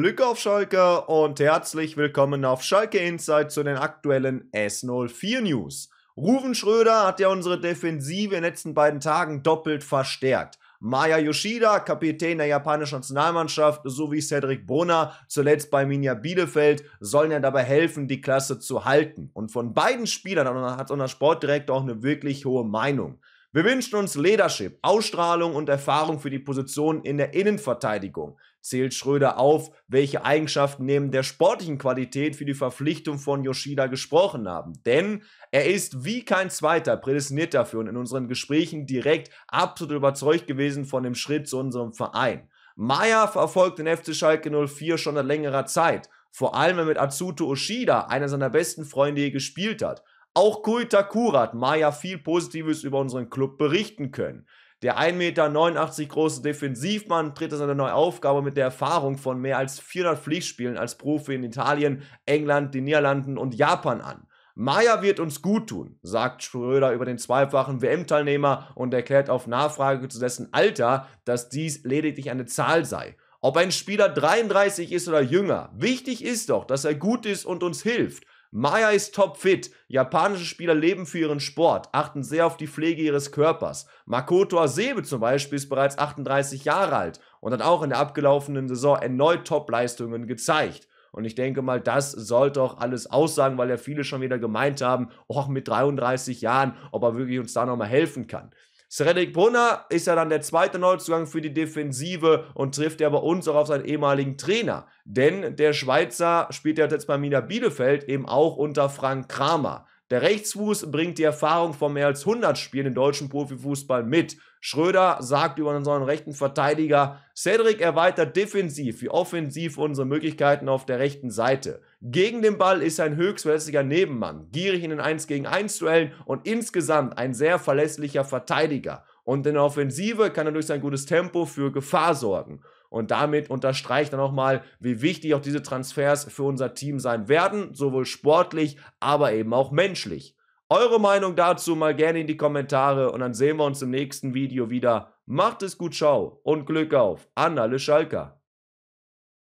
Glück auf Schalke und herzlich willkommen auf Schalke Insight zu den aktuellen S04 News. Ruven Schröder hat ja unsere Defensive in den letzten beiden Tagen doppelt verstärkt. Maya Yoshida, Kapitän der japanischen Nationalmannschaft, sowie Cedric Brunner, zuletzt bei Minia Bielefeld, sollen ja dabei helfen, die Klasse zu halten. Und von beiden Spielern hat unser Sportdirektor auch eine wirklich hohe Meinung. Wir wünschen uns Leadership, Ausstrahlung und Erfahrung für die Position in der Innenverteidigung. Zählt Schröder auf, welche Eigenschaften neben der sportlichen Qualität für die Verpflichtung von Yoshida gesprochen haben. Denn er ist wie kein zweiter prädestiniert dafür und in unseren Gesprächen direkt absolut überzeugt gewesen von dem Schritt zu unserem Verein. Meyer verfolgt den FC Schalke 04 schon seit längerer Zeit vor allem wenn mit Atsuto Oshida, einer seiner besten Freunde, gespielt hat. Auch Kuita Kurat Maya viel Positives über unseren Club berichten können. Der 1,89 Meter große Defensivmann tritt es eine neue Aufgabe mit der Erfahrung von mehr als 400 Pflichtspielen als Profi in Italien, England, den Niederlanden und Japan an. Maya wird uns gut tun, sagt Schröder über den zweifachen WM-Teilnehmer und erklärt auf Nachfrage zu dessen Alter, dass dies lediglich eine Zahl sei. Ob ein Spieler 33 ist oder jünger, wichtig ist doch, dass er gut ist und uns hilft. Maya ist topfit. Japanische Spieler leben für ihren Sport, achten sehr auf die Pflege ihres Körpers. Makoto Asebe zum Beispiel ist bereits 38 Jahre alt und hat auch in der abgelaufenen Saison erneut Topleistungen gezeigt. Und ich denke mal, das sollte auch alles aussagen, weil ja viele schon wieder gemeint haben, auch oh, mit 33 Jahren, ob er wirklich uns da nochmal helfen kann. Sredek Brunner ist ja dann der zweite Neuzugang für die Defensive und trifft ja bei uns auch auf seinen ehemaligen Trainer. Denn der Schweizer spielt ja jetzt bei Mina Bielefeld eben auch unter Frank Kramer. Der Rechtsfuß bringt die Erfahrung von mehr als 100 Spielen im deutschen Profifußball mit. Schröder sagt über unseren rechten Verteidiger, Cedric erweitert defensiv wie offensiv unsere Möglichkeiten auf der rechten Seite. Gegen den Ball ist ein höchst Nebenmann, gierig in den 1 gegen 1 Duellen und insgesamt ein sehr verlässlicher Verteidiger. Und in der Offensive kann er durch sein gutes Tempo für Gefahr sorgen. Und damit unterstreicht er nochmal, wie wichtig auch diese Transfers für unser Team sein werden, sowohl sportlich, aber eben auch menschlich. Eure Meinung dazu mal gerne in die Kommentare und dann sehen wir uns im nächsten Video wieder. Macht es gut, ciao und Glück auf an alle Schalker.